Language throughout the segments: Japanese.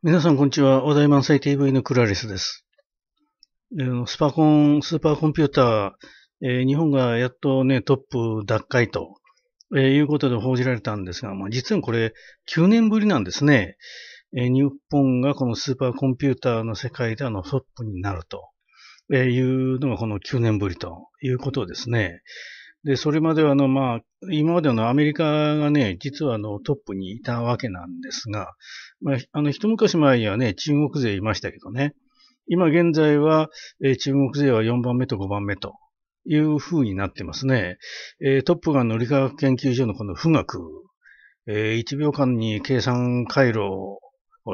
皆さん、こんにちは。お題満載 TV のクラリスです。スパコン、スーパーコンピューター、日本がやっとね、トップ奪回と、いうことで報じられたんですが、まあ、実はこれ9年ぶりなんですね。日本がこのスーパーコンピューターの世界であのトップになるというのがこの9年ぶりということですね。で、それまではあの、まあ、今までのアメリカがね、実はあの、トップにいたわけなんですが、まあ、あの、一昔前にはね、中国勢いましたけどね、今現在は、えー、中国勢は4番目と5番目という風になってますね。えー、トップがの理化学研究所のこの富岳、えー、1秒間に計算回路、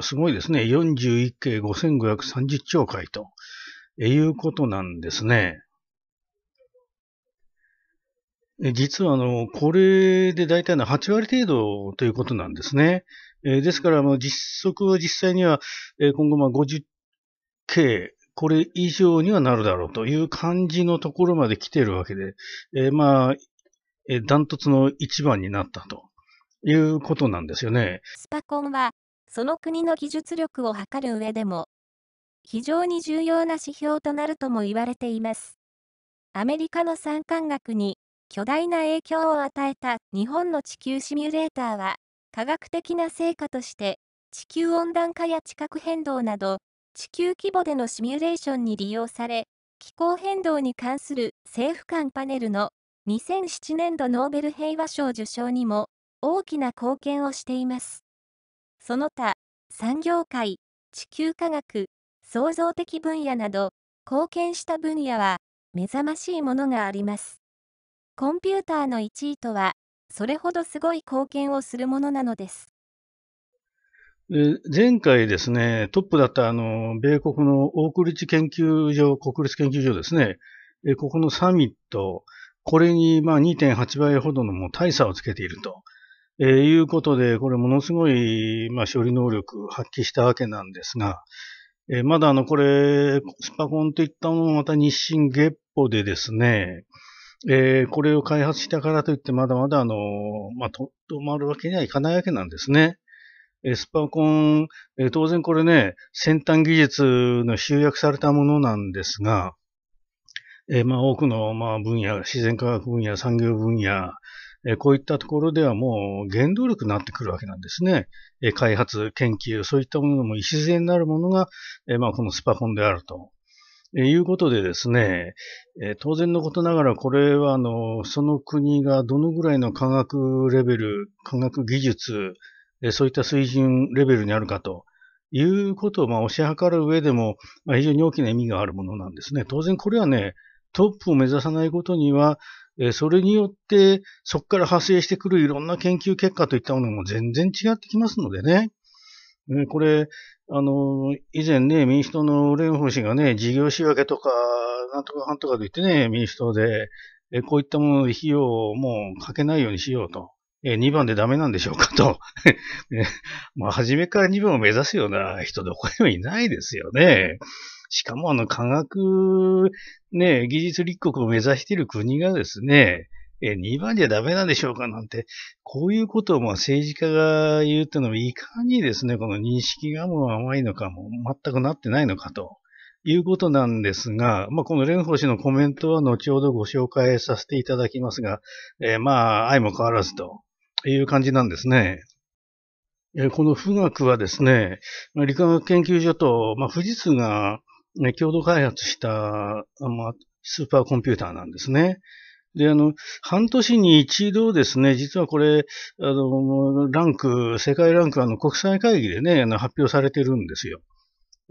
すごいですね。41計5530兆回と、いうことなんですね。実はあの、これで大体の8割程度ということなんですね。えー、ですから、実測は実際には、えー、今後まあ 50K、これ以上にはなるだろうという感じのところまで来ているわけで、えー、まあ、えー、ダントツの一番になったということなんですよね。スパコンは、その国の技術力を測る上でも、非常に重要な指標となるとも言われています。アメリカの産官学に巨大な影響を与えた日本の地球シミュレーターは、科学的な成果として、地球温暖化や地殻変動など、地球規模でのシミュレーションに利用され、気候変動に関する政府間パネルの2007年度ノーベル平和賞受賞にも大きな貢献をしています。その他、産業界、地球科学、創造的分野など、貢献した分野は目覚ましいものがあります。コンピューターの1位とは、それほどすごい貢献をするものなのです。前回ですね、トップだったあの、米国のオークリッチ研究所、国立研究所ですね、ここのサミット、これにまあ2.8倍ほどのもう大差をつけていると、えー、いうことで、これものすごいまあ処理能力発揮したわけなんですが、えー、まだあのこれ、スパコンといったものまた日清月歩でですね、えー、これを開発したからといって、まだまだ、あの、まあ、と、止まるわけにはいかないわけなんですね。えスパコン、え当然これね、先端技術の集約されたものなんですが、えまあ、多くの、まあ、分野、自然科学分野、産業分野、えこういったところではもう原動力になってくるわけなんですね。え開発、研究、そういったものも礎になるものが、えまあ、このスパコンであると。えいうことでですね、え当然のことながらこれはあの、その国がどのぐらいの科学レベル、科学技術、えそういった水準レベルにあるかということをまあ推し量る上でも、まあ、非常に大きな意味があるものなんですね。当然これはね、トップを目指さないことには、えそれによってそこから派生してくるいろんな研究結果といったものも全然違ってきますのでね。ね、これ、あの、以前ね、民主党の蓮舫氏がね、事業仕分けとか、なんとかなんとかと言ってね、民主党で、えこういったものの費用をもうかけないようにしようと。え2番でダメなんでしょうかと。ね、まあ、初めから2番を目指すような人どこにもいないですよね。しかもあの科学、ね、技術立国を目指している国がですね、え2番じゃダメなんでしょうかなんて、こういうことをまあ政治家が言うっていうのも、いかにですね、この認識がもう甘いのかも、全くなってないのかと。いうことなんですが、まあ、この蓮舫氏のコメントは後ほどご紹介させていただきますが、えー、まあ、愛も変わらずという感じなんですね。えー、この富岳はですね、理化学研究所と、まあ、富士通が、ね、共同開発した、まあ、スーパーコンピューターなんですね。で、あの、半年に一度ですね、実はこれ、あの、ランク、世界ランク、あの、国際会議でね、あの発表されてるんですよ。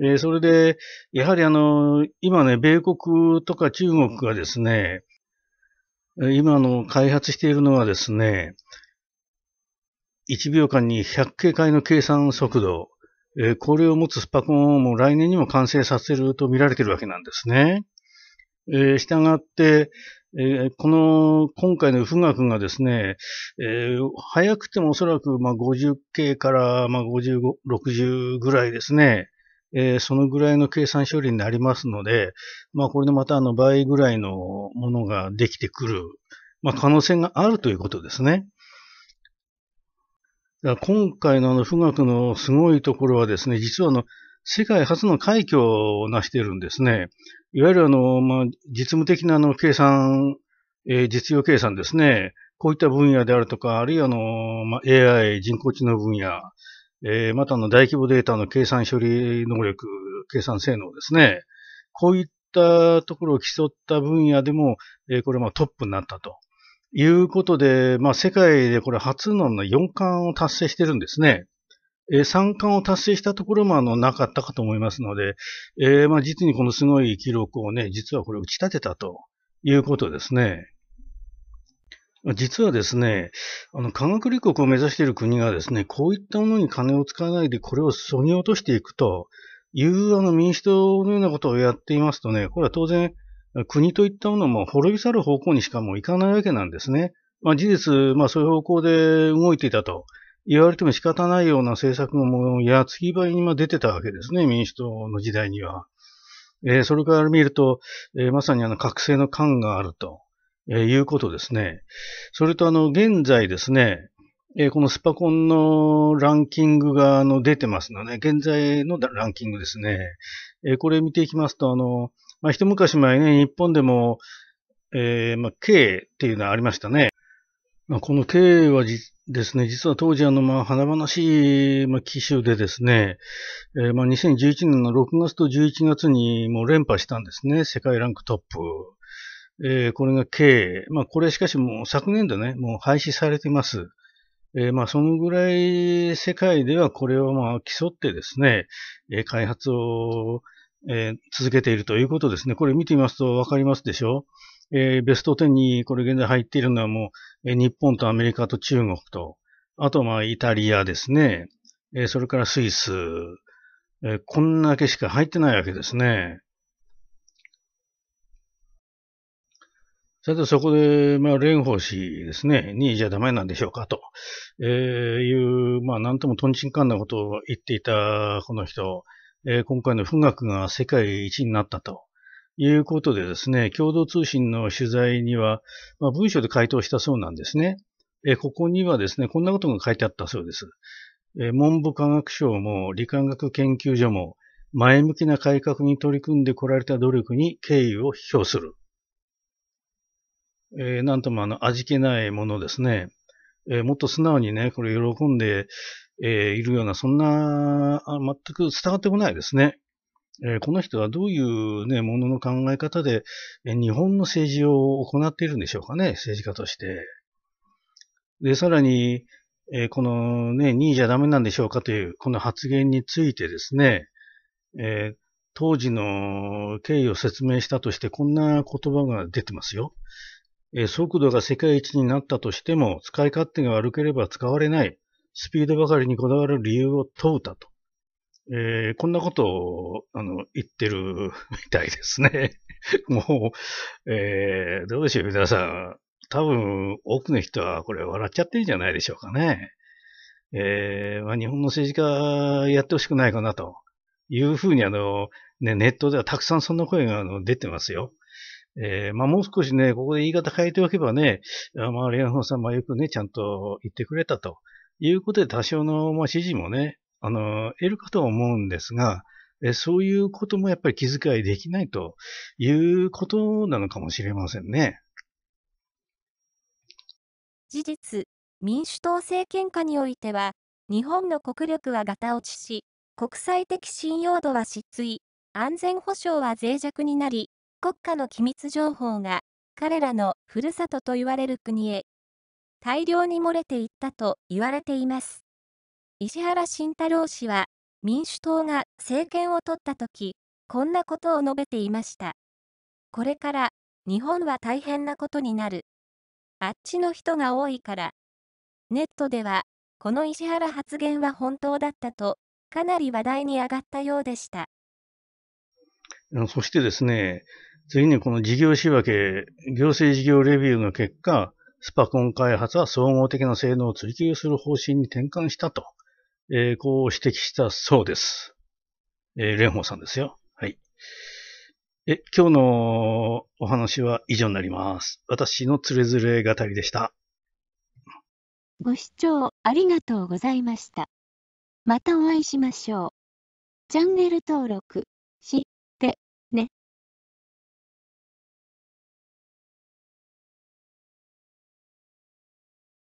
えー、それで、やはりあの、今ね、米国とか中国がですね、今の開発しているのはですね、1秒間に100警戒の計算速度、えー、これを持つスパコンをもう来年にも完成させると見られているわけなんですね。えー、従って、えー、この、今回の富岳がですね、えー、早くてもおそらく、ま50系から、ま55、60ぐらいですね、えー、そのぐらいの計算処理になりますので、まあ、これでまたあの倍ぐらいのものができてくる、まあ、可能性があるということですね。今回のあの、富岳のすごいところはですね、実はあの、世界初の快挙を成しているんですね。いわゆるあの、まあ、実務的なあの計算、えー、実用計算ですね。こういった分野であるとか、あるいはあの、まあ、AI、人工知能分野、えー、またの大規模データの計算処理能力、計算性能ですね。こういったところを競った分野でも、えー、これまあトップになったと。いうことで、まあ、世界でこれ初の4冠を達成してるんですね。えー、冠を達成したところもあのなかったかと思いますので、えー、まあ実にこのすごい記録をね、実はこれ打ち立てたということですね。実はですね、あの、科学立国を目指している国がですね、こういったものに金を使わないでこれを削ぎ落としていくという、あの、民主党のようなことをやっていますとね、これは当然、国といったものも滅び去る方向にしかもういかないわけなんですね。まあ、事実、まあ、そういう方向で動いていたと言われても仕方ないような政策のものや、月場に今出てたわけですね、民主党の時代には。えー、それから見ると、えー、まさにあの、覚醒の感があると、えー、いうことですね。それとあの、現在ですね、えこのスパコンのランキングがあの出てますので、現在のランキングですね。えこれ見ていきますと、あの、まあ、一昔前ね、日本でも、えまあ、K っていうのはありましたね。まあ、この K は実ですね、実は当時、あの、まあ、華々しい、まあ、機種でですね、えー、まあ、2011年の6月と11月にもう連覇したんですね、世界ランクトップ。えー、これが K。まあ、これしかしもう昨年度ね、もう廃止されています。えー、まあ、そのぐらい世界ではこれをまあ、競ってですね、えー、開発を、えー、続けているということですね。これ見てみますとわかりますでしょえー、ベスト10にこれ現在入っているのはもう、え日本とアメリカと中国と、あとまあイタリアですね、えー、それからスイス、えー、こんなけしか入ってないわけですね。さて、そこで、まあ、蓮舫氏ですね、に、じゃダメなんでしょうか、と、えー、いう、まあ、なんともとんちんかんなことを言っていたこの人、えー、今回の富岳が世界一になったと、いうことでですね、共同通信の取材には、まあ、文書で回答したそうなんですね。えここにはですね、こんなことが書いてあったそうです。え文部科学省も理化学研究所も前向きな改革に取り組んでこられた努力に敬意を表する。えー、なんともあの、味気ないものですね。えー、もっと素直にね、これ喜んで、えー、いるような、そんなあ、全く伝わってこないですね。えー、この人はどういうね、ものの考え方で、え日本の政治を行っているんでしょうかね、政治家として。で、さらに、えー、このね、2位じゃダメなんでしょうかという、この発言についてですね、えー、当時の経緯を説明したとして、こんな言葉が出てますよ。え速度が世界一になったとしても、使い勝手が悪ければ使われない。スピードばかりにこだわる理由を問うたと。えー、こんなことを、あの、言ってる みたいですね。もう、えー、どうでしょう、皆さん。多分、多くの人はこれ笑っちゃってるんじゃないでしょうかね。えー、まあ、日本の政治家やってほしくないかなというふうに、あの、ね、ネットではたくさんそんな声があの出てますよ。えー、まあ、もう少しね、ここで言い方変えておけばね、あまあ、レアホンさんもよくね、ちゃんと言ってくれたということで、多少の、まあ、指示もね、あの、得るかと思うんですが、そういうこともやっぱり気遣いできないということなのかもしれませんね。事実、民主党政権下においては、日本の国力はガタ落ちし、国際的信用度は失墜、安全保障は脆弱になり、国家の機密情報が彼らのふるさとと言われる国へ大量に漏れていったと言われています。石原慎太郎氏は、民主党が政権を取った時、こんなことを述べていました。これから、日本は大変なことになる。あっちの人が多いから。ネットでは、この石原発言は本当だったと、かなり話題に上がったようでした。そしてですね、次にこの事業仕分け、行政事業レビューの結果、スパコン開発は総合的な性能を追求する方針に転換したとえー、こう指摘したそうです。えー、蓮舫さんですよ。はい。え、今日のお話は以上になります。私のつれづれ語りでした。ご視聴ありがとうございました。またお会いしましょう。チャンネル登録し、